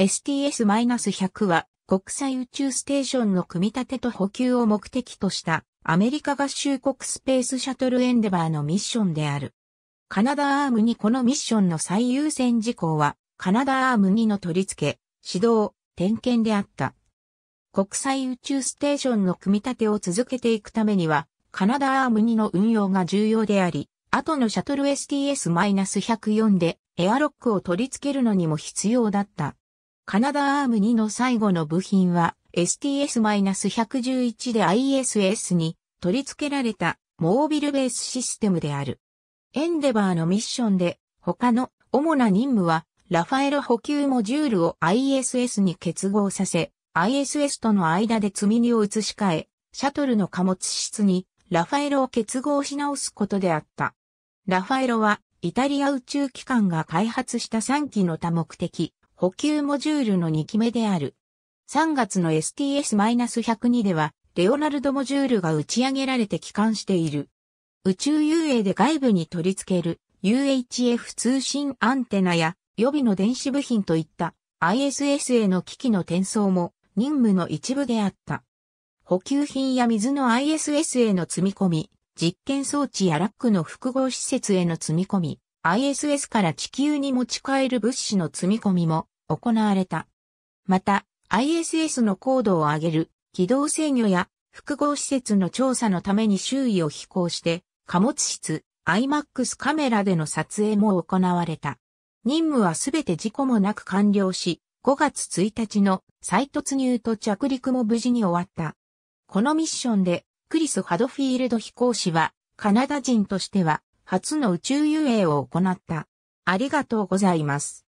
STS-100 は国際宇宙ステーションの組み立てと補給を目的としたアメリカ合衆国スペースシャトルエンデバーのミッションである。カナダアームにこのミッションの最優先事項はカナダアーム2の取り付け、指導、点検であった。国際宇宙ステーションの組み立てを続けていくためには、カナダアーム2の運用が重要であり、後のシャトル STS-104 でエアロックを取り付けるのにも必要だった。カナダアーム2の最後の部品は STS-111 で ISS に取り付けられたモービルベースシステムである。エンデバーのミッションで他の主な任務はラファエロ補給モジュールを ISS に結合させ ISS との間で積み荷を移し替えシャトルの貨物室にラファエロを結合し直すことであった。ラファエロはイタリア宇宙機関が開発した3機の多目的補給モジュールの2期目である。3月の STS-102 では、レオナルドモジュールが打ち上げられて帰還している。宇宙遊泳で外部に取り付ける UHF 通信アンテナや予備の電子部品といった ISS への機器の転送も任務の一部であった。補給品や水の ISS への積み込み、実験装置やラックの複合施設への積み込み、ISS から地球に持ち帰る物資の積み込みも行われた。また、ISS の高度を上げる軌道制御や複合施設の調査のために周囲を飛行して、貨物室、IMAX カメラでの撮影も行われた。任務はすべて事故もなく完了し、5月1日の再突入と着陸も無事に終わった。このミッションで、クリス・ハドフィールド飛行士は、カナダ人としては、初の宇宙遊泳を行った。ありがとうございます。